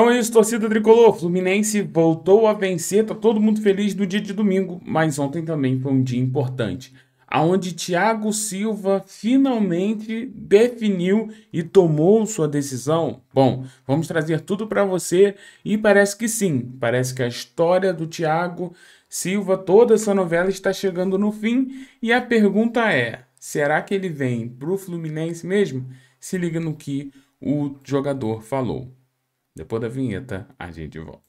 Então é isso, torcida tricolor. Fluminense voltou a vencer, tá todo mundo feliz no dia de domingo, mas ontem também foi um dia importante, aonde Thiago Silva finalmente definiu e tomou sua decisão. Bom, vamos trazer tudo para você e parece que sim, parece que a história do Thiago Silva, toda essa novela está chegando no fim e a pergunta é: será que ele vem pro Fluminense mesmo? Se liga no que o jogador falou. Depois da vinheta, a gente volta.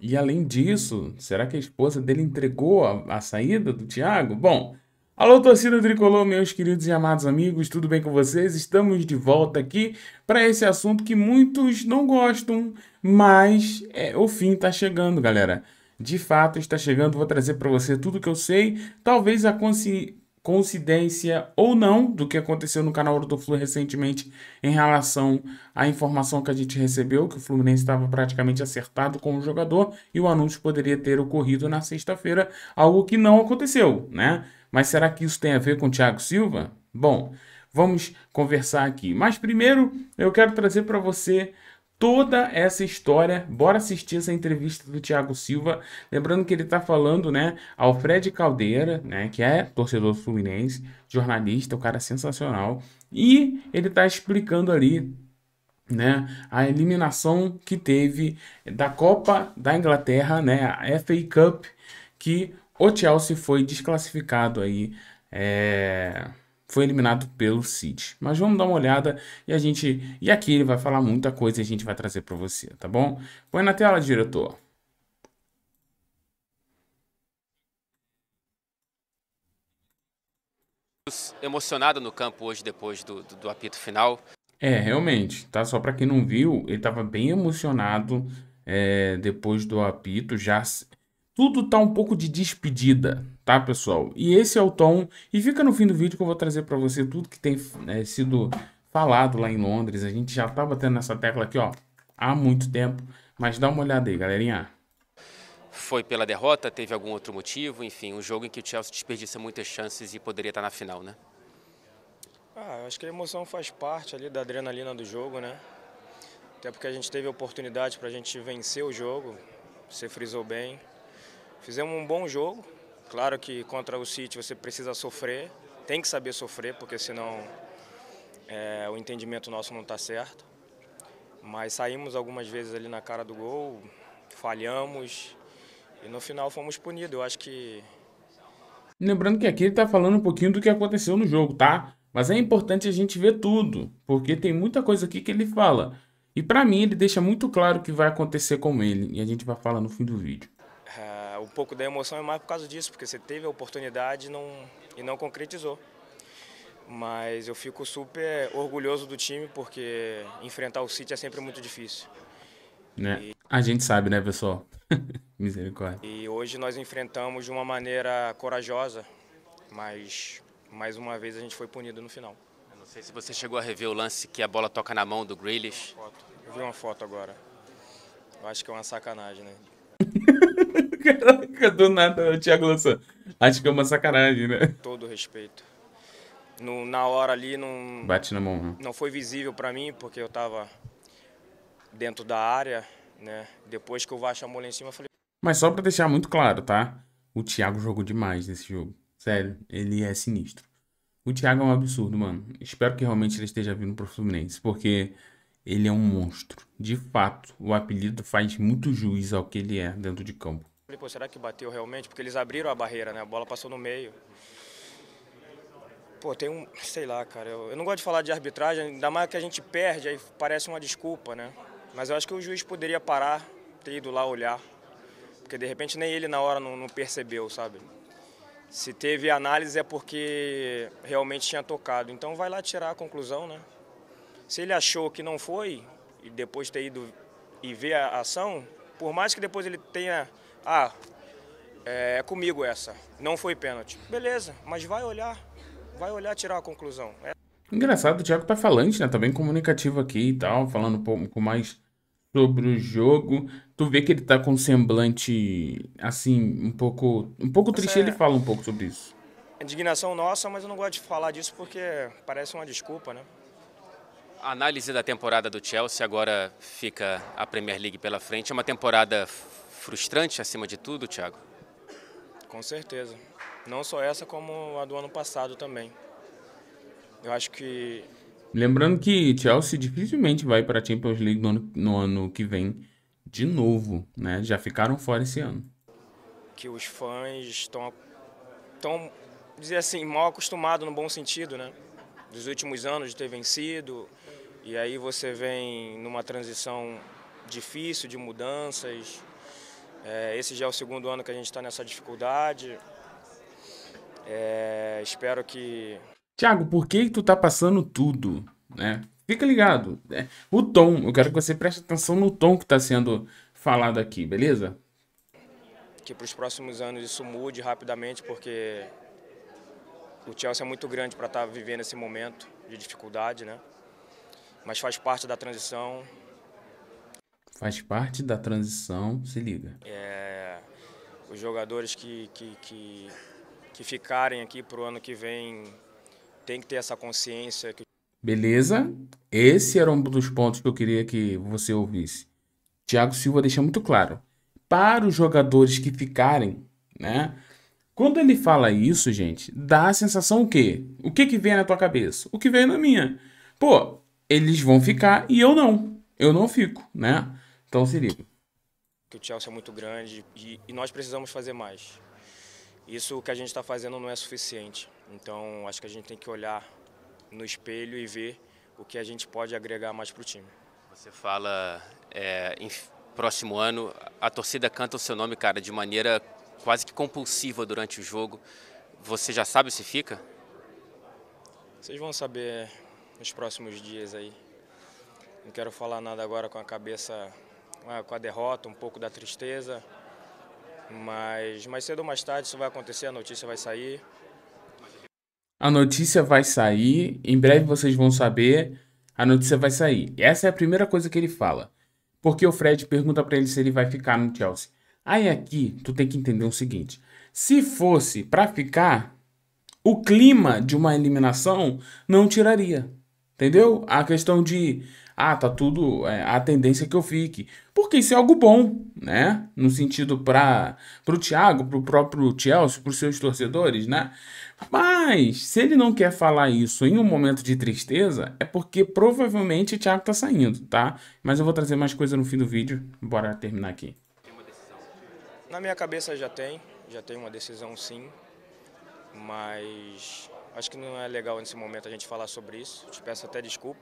E além disso, será que a esposa dele entregou a, a saída do Thiago? Bom, Alô, torcida tricolor, meus queridos e amados amigos, tudo bem com vocês? Estamos de volta aqui para esse assunto que muitos não gostam, mas é, o fim está chegando, galera. De fato, está chegando. Vou trazer para você tudo que eu sei. Talvez a consciência coincidência ou não do que aconteceu no canal do Flu recentemente em relação à informação que a gente recebeu, que o Fluminense estava praticamente acertado com o jogador e o anúncio poderia ter ocorrido na sexta-feira, algo que não aconteceu, né? Mas será que isso tem a ver com o Thiago Silva? Bom, vamos conversar aqui. Mas primeiro eu quero trazer para você toda essa história. Bora assistir essa entrevista do Thiago Silva. Lembrando que ele está falando, né, ao Fred Caldeira, né, que é torcedor fluminense, jornalista, o cara sensacional. E ele está explicando ali né, a eliminação que teve da Copa da Inglaterra, né, a FA Cup, que o Chelsea foi desclassificado aí. É foi eliminado pelo City. Mas vamos dar uma olhada e a gente e aqui ele vai falar muita coisa e a gente vai trazer para você, tá bom? Põe na tela, diretor. emocionado no campo hoje depois do, do, do apito final. É, realmente, tá? Só para quem não viu, ele tava bem emocionado é, depois do apito, já tudo tá um pouco de despedida, tá, pessoal? E esse é o tom. E fica no fim do vídeo que eu vou trazer para você tudo que tem né, sido falado lá em Londres. A gente já estava tá tendo essa tecla aqui, ó, há muito tempo. Mas dá uma olhada aí, galerinha. Foi pela derrota? Teve algum outro motivo? Enfim, um jogo em que o Chelsea desperdiça muitas chances e poderia estar tá na final, né? Ah, eu acho que a emoção faz parte ali da adrenalina do jogo, né? Até porque a gente teve a oportunidade para a gente vencer o jogo, você frisou bem. Fizemos um bom jogo. Claro que contra o City você precisa sofrer, tem que saber sofrer, porque senão é, o entendimento nosso não está certo. Mas saímos algumas vezes ali na cara do gol, falhamos e no final fomos punidos. Eu acho que. Lembrando que aqui ele está falando um pouquinho do que aconteceu no jogo, tá? Mas é importante a gente ver tudo, porque tem muita coisa aqui que ele fala. E para mim ele deixa muito claro o que vai acontecer com ele, e a gente vai falar no fim do vídeo um pouco da emoção é mais por causa disso, porque você teve a oportunidade e não, e não concretizou. Mas eu fico super orgulhoso do time, porque enfrentar o City é sempre muito difícil. Né? E... A gente sabe, né, pessoal? Misericórdia. E hoje nós enfrentamos de uma maneira corajosa, mas mais uma vez a gente foi punido no final. Eu não sei se você chegou a rever o lance que a bola toca na mão do Grealish. Eu vi uma foto, Eu vi uma foto agora. Eu acho que é uma sacanagem, né? Caraca, do nada, o Thiago lançou. Acho que é uma sacanagem, né? Todo respeito. No, na hora ali não. Bate na mão, né? Não foi visível para mim, porque eu tava dentro da área, né? Depois que o Vasco chamou lá em cima, eu falei. Mas só pra deixar muito claro, tá? O Thiago jogou demais nesse jogo. Sério, ele é sinistro. O Thiago é um absurdo, mano. Espero que realmente ele esteja vindo pro Fluminense, porque ele é um monstro. De fato, o apelido faz muito juiz ao que ele é dentro de campo. Falei, pô, será que bateu realmente? Porque eles abriram a barreira, né? A bola passou no meio. Pô, tem um. Sei lá, cara. Eu, eu não gosto de falar de arbitragem, ainda mais que a gente perde, aí parece uma desculpa, né? Mas eu acho que o juiz poderia parar, ter ido lá olhar. Porque de repente nem ele na hora não, não percebeu, sabe? Se teve análise é porque realmente tinha tocado. Então vai lá tirar a conclusão, né? Se ele achou que não foi, e depois ter ido e ver a ação, por mais que depois ele tenha. Ah, é, é comigo essa, não foi pênalti. Beleza, mas vai olhar, vai olhar tirar a conclusão. É. Engraçado, o Thiago tá falante, né? Tá bem comunicativo aqui e tal, falando um pouco mais sobre o jogo. Tu vê que ele tá com um semblante, assim, um pouco. Um pouco triste, é... ele fala um pouco sobre isso. É indignação nossa, mas eu não gosto de falar disso porque parece uma desculpa, né? A análise da temporada do Chelsea agora fica a Premier League pela frente. É uma temporada frustrante acima de tudo, Thiago? Com certeza. Não só essa, como a do ano passado também. Eu acho que. Lembrando que Chelsea dificilmente vai para a Champions League no ano, no ano que vem de novo, né? Já ficaram fora esse ano. Que os fãs estão, estão dizer assim, mal acostumados no bom sentido, né? Dos últimos anos de ter vencido, e aí você vem numa transição difícil de mudanças. É, esse já é o segundo ano que a gente está nessa dificuldade. É, espero que. Tiago, por que tu tá passando tudo? Né? Fica ligado. Né? O tom, eu quero que você preste atenção no tom que está sendo falado aqui, beleza? Que para os próximos anos isso mude rapidamente, porque o Chelsea é muito grande para estar tá vivendo esse momento de dificuldade, né? mas faz parte da transição. Faz parte da transição, se liga. É, os jogadores que, que, que, que ficarem aqui para o ano que vem tem que ter essa consciência. Que... Beleza? Esse era um dos pontos que eu queria que você ouvisse. Thiago Silva deixa muito claro. Para os jogadores que ficarem, né? Quando ele fala isso, gente, dá a sensação o quê? O que que vem na tua cabeça? O que vem na minha. Pô, eles vão ficar e eu não. Eu não fico, né? Então se liga. Que o Chelsea é muito grande e, e nós precisamos fazer mais. Isso que a gente está fazendo não é suficiente. Então acho que a gente tem que olhar no espelho e ver o que a gente pode agregar mais para o time. Você fala é, em próximo ano, a torcida canta o seu nome, cara, de maneira quase que compulsiva durante o jogo. Você já sabe se fica? Vocês vão saber nos próximos dias aí. Não quero falar nada agora com a cabeça, ah, com a derrota, um pouco da tristeza, mas mais cedo ou mais tarde isso vai acontecer, a notícia vai sair. A notícia vai sair, em breve vocês vão saber, a notícia vai sair. Essa é a primeira coisa que ele fala. Porque o Fred pergunta para ele se ele vai ficar no Chelsea. Aí aqui tu tem que entender o seguinte: se fosse para ficar, o clima de uma eliminação não tiraria. Entendeu? A questão de ah, tá tudo, é, a tendência é que eu fique. Porque isso é algo bom, né? No sentido para pro Thiago, pro próprio Chelsea, pros seus torcedores, né? Mas se ele não quer falar isso em um momento de tristeza, é porque provavelmente o Thiago tá saindo, tá? Mas eu vou trazer mais coisa no fim do vídeo. Bora terminar aqui. Na minha cabeça já tem, já tem uma decisão sim, mas Acho que não é legal nesse momento a gente falar sobre isso. Te peço até desculpa.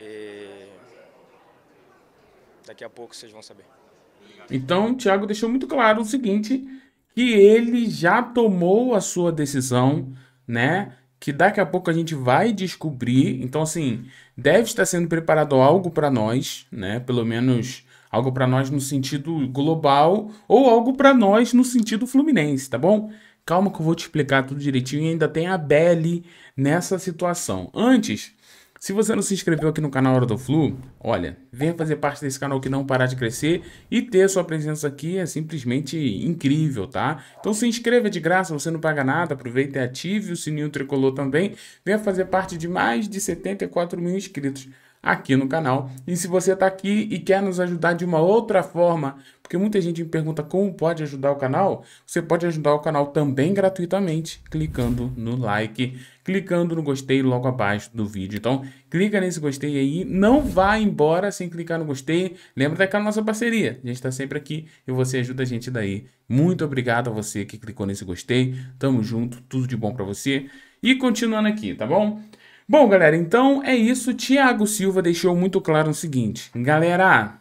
E... Daqui a pouco vocês vão saber. Então, o Thiago deixou muito claro o seguinte, que ele já tomou a sua decisão, né? Que daqui a pouco a gente vai descobrir. Então, assim, deve estar sendo preparado algo para nós, né? Pelo menos algo para nós no sentido global ou algo para nós no sentido fluminense, tá bom? Calma que eu vou te explicar tudo direitinho e ainda tem a Belle nessa situação. Antes, se você não se inscreveu aqui no canal Hora do Flu, olha, venha fazer parte desse canal que não parar de crescer e ter sua presença aqui é simplesmente incrível, tá? Então se inscreva de graça, você não paga nada, aproveita e ative o sininho tricolor também. Venha fazer parte de mais de 74 mil inscritos aqui no canal. E se você está aqui e quer nos ajudar de uma outra forma, porque muita gente me pergunta como pode ajudar o canal, você pode ajudar o canal também gratuitamente, clicando no like, clicando no gostei logo abaixo do vídeo. Então, clica nesse gostei aí, não vá embora sem clicar no gostei. Lembra daquela nossa parceria, a gente está sempre aqui e você ajuda a gente daí. Muito obrigado a você que clicou nesse gostei, tamo junto, tudo de bom para você. E continuando aqui, tá bom? Bom, galera, então é isso. Tiago Silva deixou muito claro o seguinte: galera,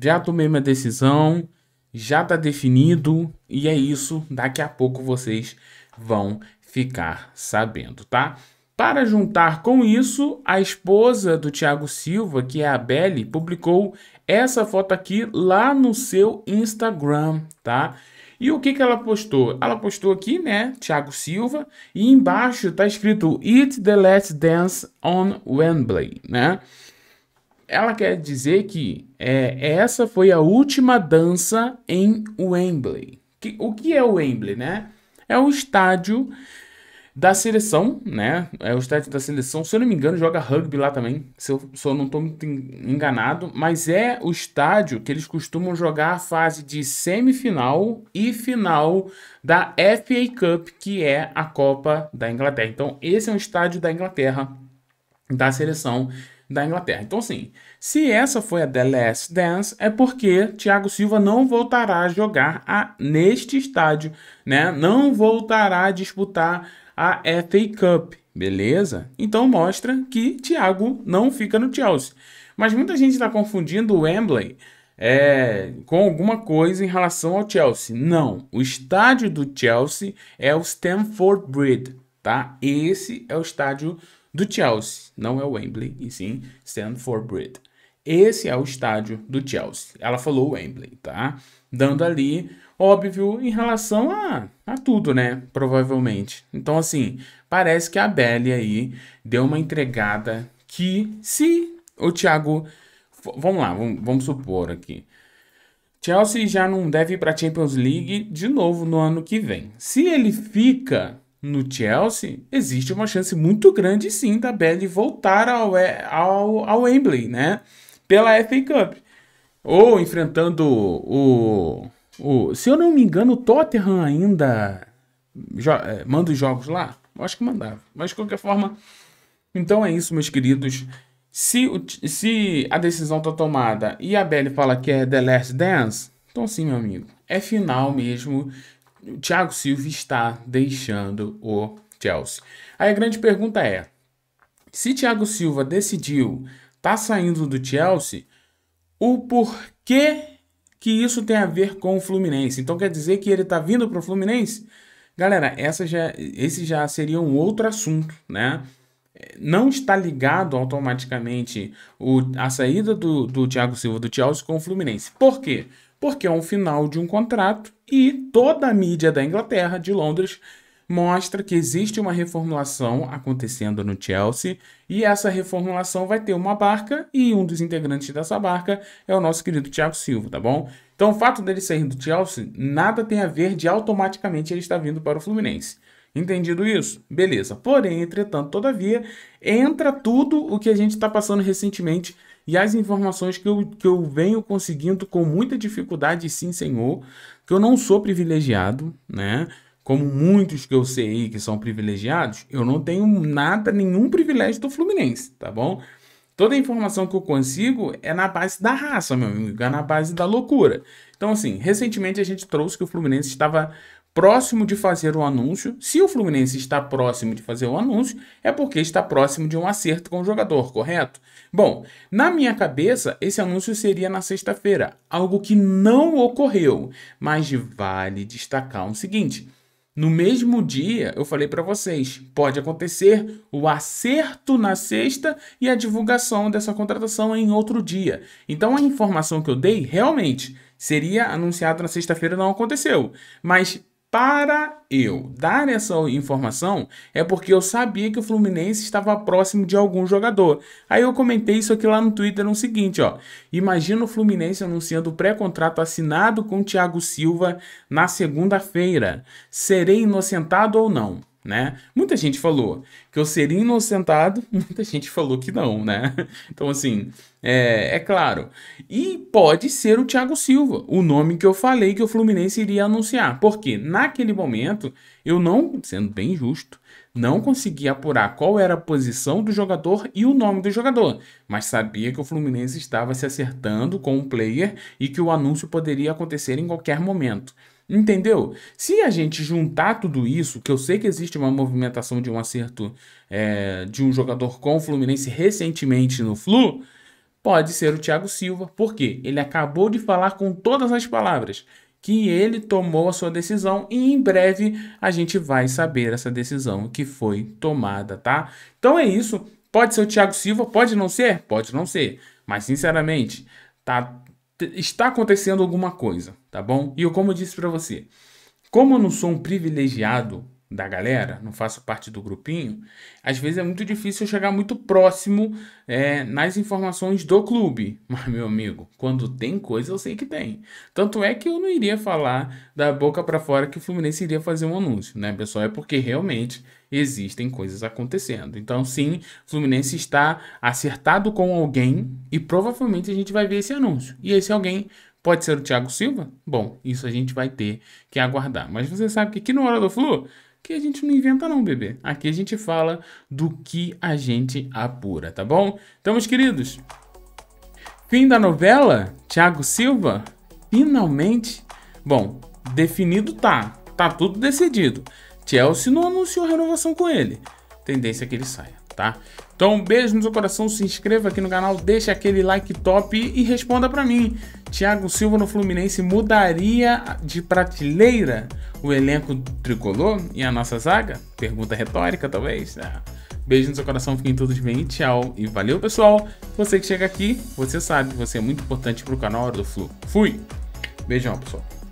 já tomei minha decisão, já tá definido e é isso. Daqui a pouco vocês vão ficar sabendo, tá? Para juntar com isso, a esposa do Tiago Silva, que é a Belle, publicou essa foto aqui lá no seu Instagram, tá? E o que, que ela postou? Ela postou aqui, né? Thiago Silva. E embaixo tá escrito "It's the Let's Dance on Wembley, né? Ela quer dizer que é, essa foi a última dança em Wembley. Que, o que é o Wembley, né? É o estádio da seleção, né? É o estádio da seleção. Se eu não me engano, joga rugby lá também. Se eu, se eu não estou muito enganado. Mas é o estádio que eles costumam jogar a fase de semifinal e final da FA Cup, que é a Copa da Inglaterra. Então, esse é um estádio da Inglaterra, da seleção da Inglaterra. Então, assim, se essa foi a The Last Dance, é porque Thiago Silva não voltará a jogar a, neste estádio, né? Não voltará a disputar a FA Cup, beleza? Então mostra que Thiago não fica no Chelsea. Mas muita gente está confundindo o Wembley é, com alguma coisa em relação ao Chelsea. Não, o estádio do Chelsea é o Stamford Bridge, tá? Esse é o estádio do Chelsea, não é o Wembley, e sim Stamford Bridge. Esse é o estádio do Chelsea. Ela falou Wembley, tá? Dando ali óbvio em relação a, a tudo, né? Provavelmente. Então, assim, parece que a Belly aí deu uma entregada que se o Thiago. Vamos lá, vamos, vamos supor aqui. Chelsea já não deve ir para a Champions League de novo no ano que vem. Se ele fica no Chelsea, existe uma chance muito grande sim da Belly voltar ao, ao, ao Wembley, né? Pela FA Cup. Ou enfrentando o, o, se eu não me engano, o Tottenham ainda é, manda os jogos lá. Eu acho que mandava. Mas de qualquer forma. Então é isso, meus queridos. Se, o, se a decisão tá tomada e a Belle fala que é The Last Dance, então sim, meu amigo. É final mesmo. O Thiago Silva está deixando o Chelsea. Aí a grande pergunta é: se Thiago Silva decidiu tá saindo do Chelsea, o porquê que isso tem a ver com o Fluminense. Então quer dizer que ele está vindo para o Fluminense? Galera, essa já, esse já seria um outro assunto, né? Não está ligado automaticamente o, a saída do, do Thiago Silva do Chelsea com o Fluminense. Por quê? Porque é um final de um contrato e toda a mídia da Inglaterra, de Londres, mostra que existe uma reformulação acontecendo no Chelsea e essa reformulação vai ter uma barca e um dos integrantes dessa barca é o nosso querido Thiago Silva, tá bom? Então o fato dele sair do Chelsea nada tem a ver de automaticamente ele estar vindo para o Fluminense. Entendido isso? Beleza. Porém, entretanto, todavia, entra tudo o que a gente está passando recentemente e as informações que eu, que eu venho conseguindo com muita dificuldade, sim, senhor, que eu não sou privilegiado, né? como muitos que eu sei que são privilegiados, eu não tenho nada, nenhum privilégio do Fluminense, tá bom? Toda a informação que eu consigo é na base da raça, meu amigo, é na base da loucura. Então, assim, recentemente a gente trouxe que o Fluminense estava próximo de fazer o anúncio. Se o Fluminense está próximo de fazer o anúncio, é porque está próximo de um acerto com o jogador, correto? Bom, na minha cabeça, esse anúncio seria na sexta-feira, algo que não ocorreu, mas vale destacar o seguinte. No mesmo dia, eu falei para vocês, pode acontecer o acerto na sexta e a divulgação dessa contratação em outro dia. Então a informação que eu dei realmente seria anunciada na sexta-feira, não aconteceu. Mas para eu dar essa informação é porque eu sabia que o Fluminense estava próximo de algum jogador. Aí eu comentei isso aqui lá no Twitter no é seguinte, ó. Imagina o Fluminense anunciando o pré-contrato assinado com Thiago Silva na segunda-feira. Serei inocentado ou não? né? Muita gente falou que eu seria inocentado, muita gente falou que não, né? Então, assim, é, é, claro. E pode ser o Thiago Silva, o nome que eu falei que o Fluminense iria anunciar. Porque naquele momento eu não, sendo bem justo, não conseguia apurar qual era a posição do jogador e o nome do jogador, mas sabia que o Fluminense estava se acertando com o player e que o anúncio poderia acontecer em qualquer momento. Entendeu? Se a gente juntar tudo isso, que eu sei que existe uma movimentação de um acerto é, de um jogador com o Fluminense recentemente no Flu, pode ser o Thiago Silva, porque ele acabou de falar com todas as palavras que ele tomou a sua decisão e em breve a gente vai saber essa decisão que foi tomada, tá? Então é isso. Pode ser o Thiago Silva, pode não ser, pode não ser, mas sinceramente, tá está acontecendo alguma coisa, tá bom? E eu, como eu disse para você, como eu não sou um privilegiado da galera, não faço parte do grupinho, às vezes é muito difícil chegar muito próximo é, nas informações do clube. Mas, meu amigo, quando tem coisa, eu sei que tem. Tanto é que eu não iria falar da boca para fora que o Fluminense iria fazer um anúncio, né, pessoal? É porque realmente existem coisas acontecendo. Então, sim, o Fluminense está acertado com alguém e provavelmente a gente vai ver esse anúncio. E esse alguém Pode ser o Thiago Silva? Bom, isso a gente vai ter que aguardar. Mas você sabe que aqui no Hora do Flu que a gente não inventa não, bebê. Aqui a gente fala do que a gente apura, tá bom? Então, meus queridos, fim da novela, Thiago Silva, finalmente, bom, definido tá, tá tudo decidido. Chelsea não anunciou renovação com ele. Tendência é que ele saia tá? Então, beijo no seu coração, se inscreva aqui no canal, deixa aquele like top e responda para mim. Thiago Silva no Fluminense mudaria de prateleira o elenco tricolor e a nossa zaga? Pergunta retórica, talvez. Ah. Beijo no seu coração, fiquem todos bem, tchau e valeu, pessoal. Você que chega aqui, você sabe, você é muito importante pro canal Hora do Flu. Fui! Beijão, pessoal.